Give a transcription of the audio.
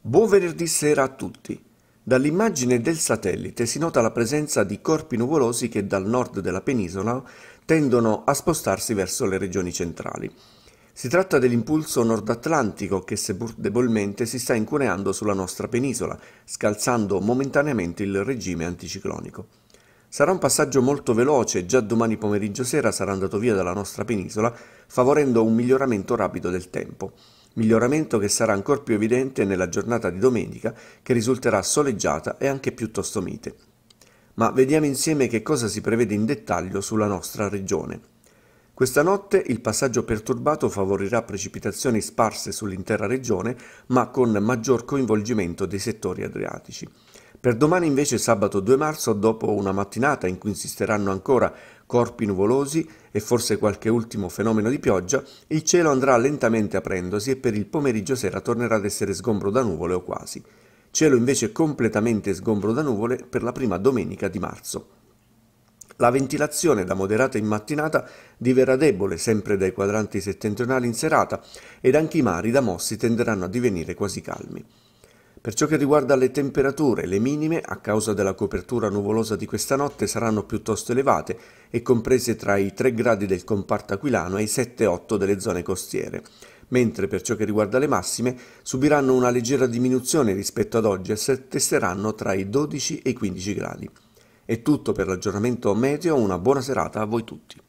Buon venerdì sera a tutti. Dall'immagine del satellite si nota la presenza di corpi nuvolosi che dal nord della penisola tendono a spostarsi verso le regioni centrali. Si tratta dell'impulso nord-atlantico che, seppur debolmente, si sta incuneando sulla nostra penisola, scalzando momentaneamente il regime anticiclonico. Sarà un passaggio molto veloce, già domani pomeriggio sera sarà andato via dalla nostra penisola, favorendo un miglioramento rapido del tempo miglioramento che sarà ancor più evidente nella giornata di domenica che risulterà soleggiata e anche piuttosto mite. Ma vediamo insieme che cosa si prevede in dettaglio sulla nostra regione. Questa notte il passaggio perturbato favorirà precipitazioni sparse sull'intera regione, ma con maggior coinvolgimento dei settori adriatici. Per domani invece sabato 2 marzo, dopo una mattinata in cui insisteranno ancora corpi nuvolosi e forse qualche ultimo fenomeno di pioggia, il cielo andrà lentamente aprendosi e per il pomeriggio sera tornerà ad essere sgombro da nuvole o quasi. Cielo invece completamente sgombro da nuvole per la prima domenica di marzo. La ventilazione da moderata in mattinata diverrà debole sempre dai quadranti settentrionali in serata ed anche i mari da mossi tenderanno a divenire quasi calmi. Per ciò che riguarda le temperature, le minime, a causa della copertura nuvolosa di questa notte, saranno piuttosto elevate e comprese tra i 3 gradi del comparto aquilano e i 7-8 delle zone costiere, mentre per ciò che riguarda le massime subiranno una leggera diminuzione rispetto ad oggi e si attesteranno tra i 12 e i 15 gradi. È tutto per l'aggiornamento meteo, una buona serata a voi tutti.